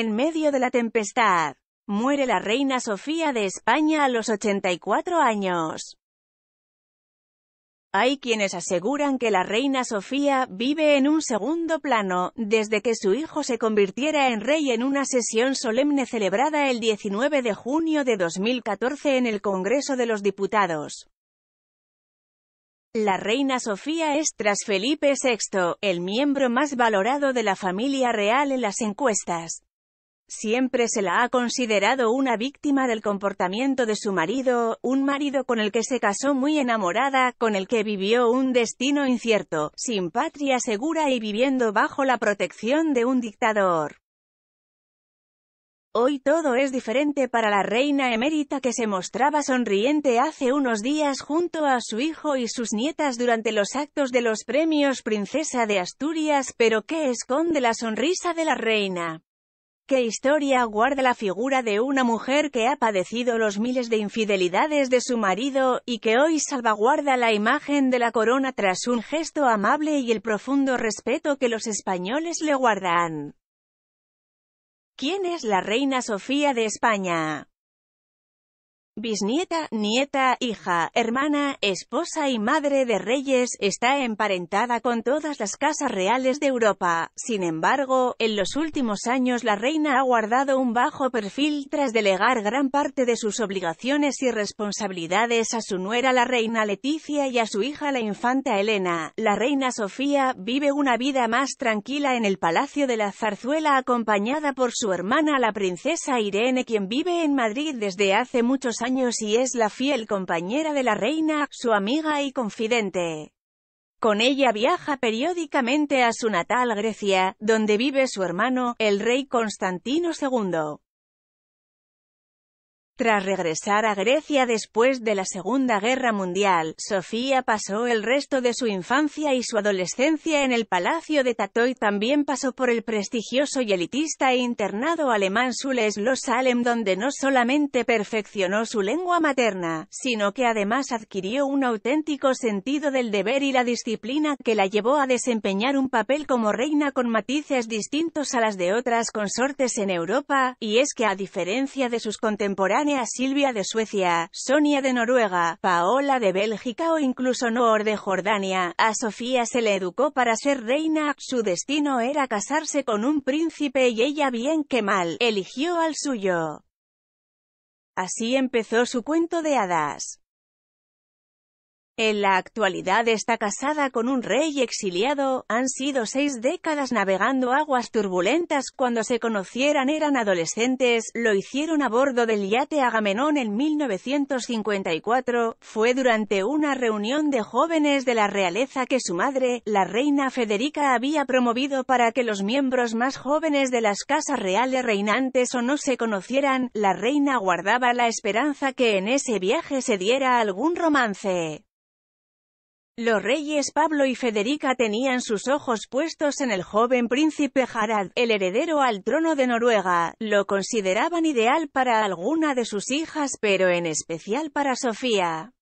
En medio de la tempestad, muere la reina Sofía de España a los 84 años. Hay quienes aseguran que la reina Sofía vive en un segundo plano, desde que su hijo se convirtiera en rey en una sesión solemne celebrada el 19 de junio de 2014 en el Congreso de los Diputados. La reina Sofía es, tras Felipe VI, el miembro más valorado de la familia real en las encuestas. Siempre se la ha considerado una víctima del comportamiento de su marido, un marido con el que se casó muy enamorada, con el que vivió un destino incierto, sin patria segura y viviendo bajo la protección de un dictador. Hoy todo es diferente para la reina emérita que se mostraba sonriente hace unos días junto a su hijo y sus nietas durante los actos de los premios Princesa de Asturias, pero que esconde la sonrisa de la reina. ¿Qué historia guarda la figura de una mujer que ha padecido los miles de infidelidades de su marido, y que hoy salvaguarda la imagen de la corona tras un gesto amable y el profundo respeto que los españoles le guardan? ¿Quién es la reina Sofía de España? bisnieta, nieta, hija, hermana, esposa y madre de reyes, está emparentada con todas las casas reales de Europa. Sin embargo, en los últimos años la reina ha guardado un bajo perfil tras delegar gran parte de sus obligaciones y responsabilidades a su nuera la reina Leticia y a su hija la infanta Elena. La reina Sofía vive una vida más tranquila en el Palacio de la Zarzuela acompañada por su hermana la princesa Irene quien vive en Madrid desde hace muchos años y es la fiel compañera de la reina, su amiga y confidente. Con ella viaja periódicamente a su natal Grecia, donde vive su hermano, el rey Constantino II. Tras regresar a Grecia después de la Segunda Guerra Mundial, Sofía pasó el resto de su infancia y su adolescencia en el Palacio de Tatoy, también pasó por el prestigioso y elitista e internado alemán Sules los Salem donde no solamente perfeccionó su lengua materna, sino que además adquirió un auténtico sentido del deber y la disciplina que la llevó a desempeñar un papel como reina con matices distintos a las de otras consortes en Europa, y es que a diferencia de sus contemporáneos a Silvia de Suecia, Sonia de Noruega, Paola de Bélgica o incluso Noor de Jordania. A Sofía se le educó para ser reina, su destino era casarse con un príncipe y ella bien que mal, eligió al suyo. Así empezó su cuento de hadas. En la actualidad está casada con un rey exiliado, han sido seis décadas navegando aguas turbulentas, cuando se conocieran eran adolescentes, lo hicieron a bordo del yate Agamenón en 1954, fue durante una reunión de jóvenes de la realeza que su madre, la reina Federica había promovido para que los miembros más jóvenes de las casas reales reinantes o no se conocieran, la reina guardaba la esperanza que en ese viaje se diera algún romance. Los reyes Pablo y Federica tenían sus ojos puestos en el joven príncipe Harald, el heredero al trono de Noruega. Lo consideraban ideal para alguna de sus hijas pero en especial para Sofía.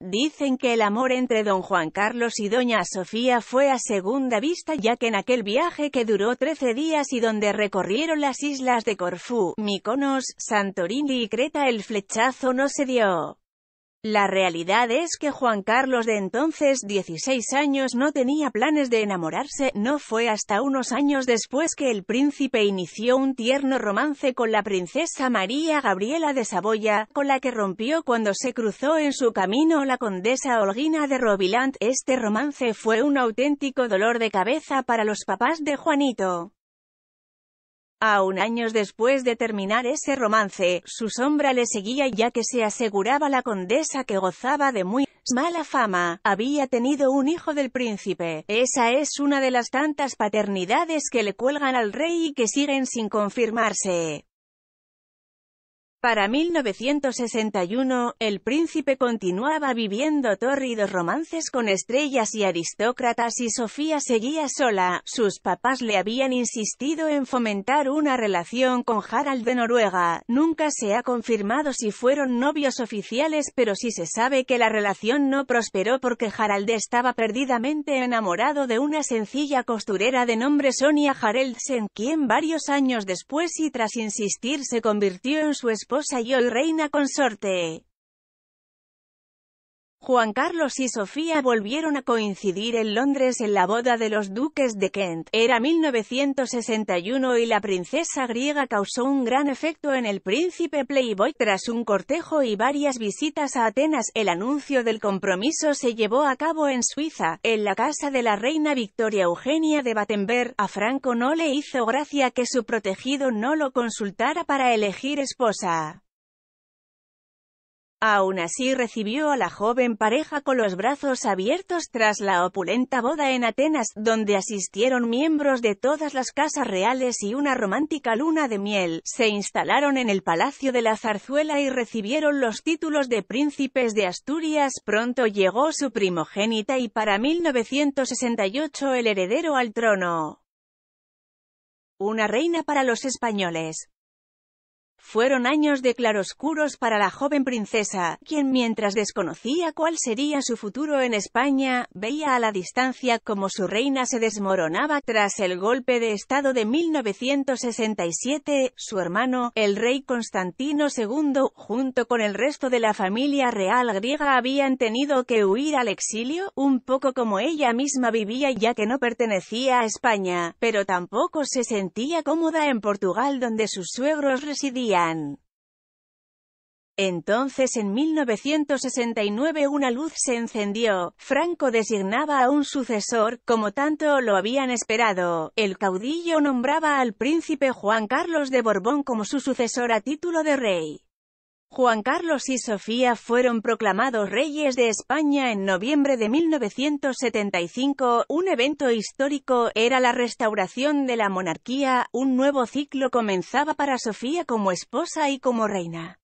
Dicen que el amor entre don Juan Carlos y doña Sofía fue a segunda vista ya que en aquel viaje que duró 13 días y donde recorrieron las islas de Corfú, Mykonos, Santorini y Creta el flechazo no se dio. La realidad es que Juan Carlos de entonces 16 años no tenía planes de enamorarse, no fue hasta unos años después que el príncipe inició un tierno romance con la princesa María Gabriela de Saboya, con la que rompió cuando se cruzó en su camino la condesa Olguina de Roviland. Este romance fue un auténtico dolor de cabeza para los papás de Juanito. Aún años después de terminar ese romance, su sombra le seguía ya que se aseguraba la condesa que gozaba de muy mala fama, había tenido un hijo del príncipe. Esa es una de las tantas paternidades que le cuelgan al rey y que siguen sin confirmarse. Para 1961, el príncipe continuaba viviendo tórridos romances con estrellas y aristócratas y Sofía seguía sola. Sus papás le habían insistido en fomentar una relación con Harald de Noruega. Nunca se ha confirmado si fueron novios oficiales pero sí se sabe que la relación no prosperó porque Harald estaba perdidamente enamorado de una sencilla costurera de nombre Sonia Haraldsen, quien varios años después y tras insistir se convirtió en su esposa esposa y hoy reina consorte. Juan Carlos y Sofía volvieron a coincidir en Londres en la boda de los duques de Kent. Era 1961 y la princesa griega causó un gran efecto en el príncipe Playboy. Tras un cortejo y varias visitas a Atenas, el anuncio del compromiso se llevó a cabo en Suiza, en la casa de la reina Victoria Eugenia de Battenberg. A Franco no le hizo gracia que su protegido no lo consultara para elegir esposa. Aún así recibió a la joven pareja con los brazos abiertos tras la opulenta boda en Atenas, donde asistieron miembros de todas las casas reales y una romántica luna de miel. Se instalaron en el Palacio de la Zarzuela y recibieron los títulos de príncipes de Asturias. Pronto llegó su primogénita y para 1968 el heredero al trono. Una reina para los españoles. Fueron años de claroscuros para la joven princesa, quien mientras desconocía cuál sería su futuro en España, veía a la distancia como su reina se desmoronaba tras el golpe de estado de 1967, su hermano, el rey Constantino II, junto con el resto de la familia real griega habían tenido que huir al exilio, un poco como ella misma vivía ya que no pertenecía a España, pero tampoco se sentía cómoda en Portugal donde sus suegros residían. Entonces en 1969 una luz se encendió, Franco designaba a un sucesor, como tanto lo habían esperado, el caudillo nombraba al príncipe Juan Carlos de Borbón como su sucesor a título de rey. Juan Carlos y Sofía fueron proclamados reyes de España en noviembre de 1975. Un evento histórico era la restauración de la monarquía, un nuevo ciclo comenzaba para Sofía como esposa y como reina.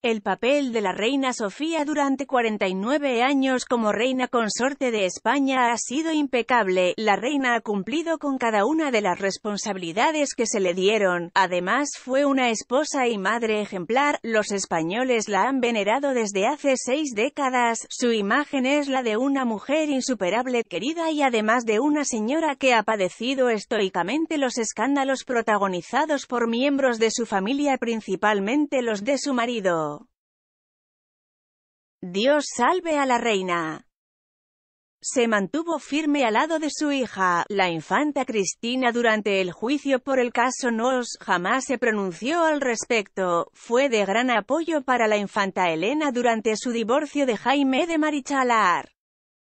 El papel de la reina Sofía durante 49 años como reina consorte de España ha sido impecable, la reina ha cumplido con cada una de las responsabilidades que se le dieron, además fue una esposa y madre ejemplar, los españoles la han venerado desde hace seis décadas, su imagen es la de una mujer insuperable querida y además de una señora que ha padecido estoicamente los escándalos protagonizados por miembros de su familia principalmente los de su marido. Dios salve a la reina. Se mantuvo firme al lado de su hija, la infanta Cristina durante el juicio por el caso Nos, jamás se pronunció al respecto, fue de gran apoyo para la infanta Elena durante su divorcio de Jaime de Marichalar.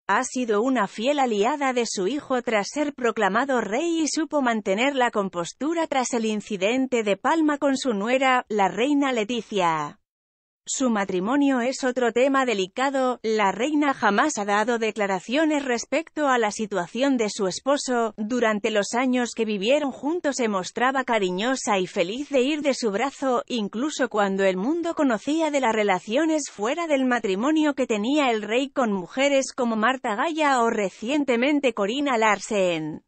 Ha sido una fiel aliada de su hijo tras ser proclamado rey y supo mantener la compostura tras el incidente de Palma con su nuera, la reina Leticia. Su matrimonio es otro tema delicado, la reina jamás ha dado declaraciones respecto a la situación de su esposo, durante los años que vivieron juntos se mostraba cariñosa y feliz de ir de su brazo, incluso cuando el mundo conocía de las relaciones fuera del matrimonio que tenía el rey con mujeres como Marta Gaya o recientemente Corina Larsen.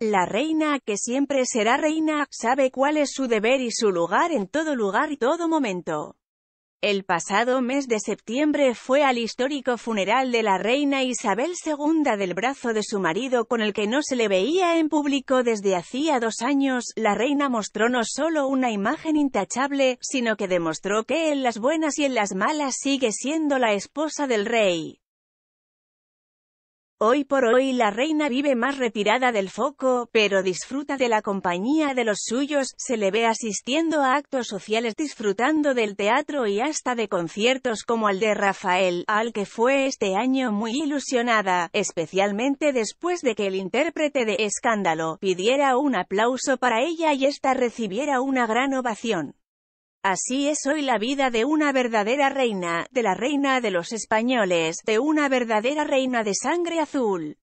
La reina, que siempre será reina, sabe cuál es su deber y su lugar en todo lugar y todo momento. El pasado mes de septiembre fue al histórico funeral de la reina Isabel II del brazo de su marido con el que no se le veía en público desde hacía dos años, la reina mostró no solo una imagen intachable, sino que demostró que en las buenas y en las malas sigue siendo la esposa del rey. Hoy por hoy la reina vive más retirada del foco, pero disfruta de la compañía de los suyos, se le ve asistiendo a actos sociales, disfrutando del teatro y hasta de conciertos como el de Rafael, al que fue este año muy ilusionada, especialmente después de que el intérprete de Escándalo pidiera un aplauso para ella y ésta recibiera una gran ovación. Así es hoy la vida de una verdadera reina, de la reina de los españoles, de una verdadera reina de sangre azul.